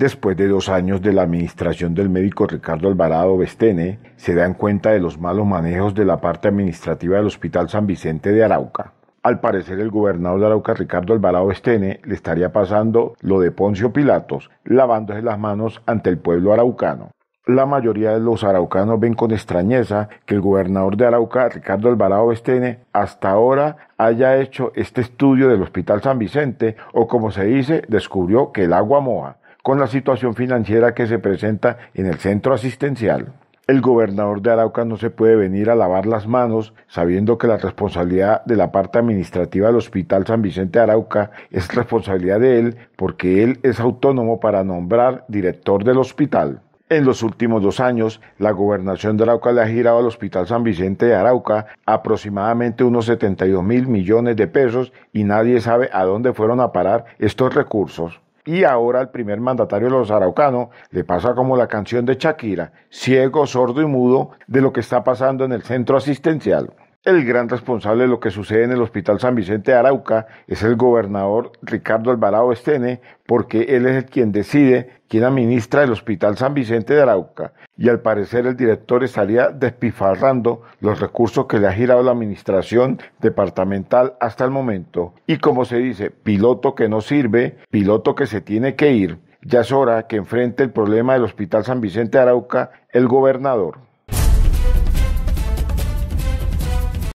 Después de dos años de la administración del médico Ricardo Alvarado Bestene, se dan cuenta de los malos manejos de la parte administrativa del Hospital San Vicente de Arauca. Al parecer el gobernador de Arauca, Ricardo Alvarado Bestene, le estaría pasando lo de Poncio Pilatos, lavándose las manos ante el pueblo araucano. La mayoría de los araucanos ven con extrañeza que el gobernador de Arauca, Ricardo Alvarado Bestene, hasta ahora haya hecho este estudio del Hospital San Vicente, o como se dice, descubrió que el agua moja con la situación financiera que se presenta en el centro asistencial. El gobernador de Arauca no se puede venir a lavar las manos sabiendo que la responsabilidad de la parte administrativa del Hospital San Vicente de Arauca es responsabilidad de él porque él es autónomo para nombrar director del hospital. En los últimos dos años, la gobernación de Arauca le ha girado al Hospital San Vicente de Arauca aproximadamente unos 72 mil millones de pesos y nadie sabe a dónde fueron a parar estos recursos. Y ahora el primer mandatario de los araucanos le pasa como la canción de Shakira, ciego, sordo y mudo de lo que está pasando en el centro asistencial. El gran responsable de lo que sucede en el Hospital San Vicente de Arauca es el gobernador Ricardo Alvarado Estene, porque él es el quien decide quién administra el Hospital San Vicente de Arauca, y al parecer el director estaría despifarrando los recursos que le ha girado la administración departamental hasta el momento. Y como se dice, piloto que no sirve, piloto que se tiene que ir. Ya es hora que enfrente el problema del Hospital San Vicente de Arauca el gobernador.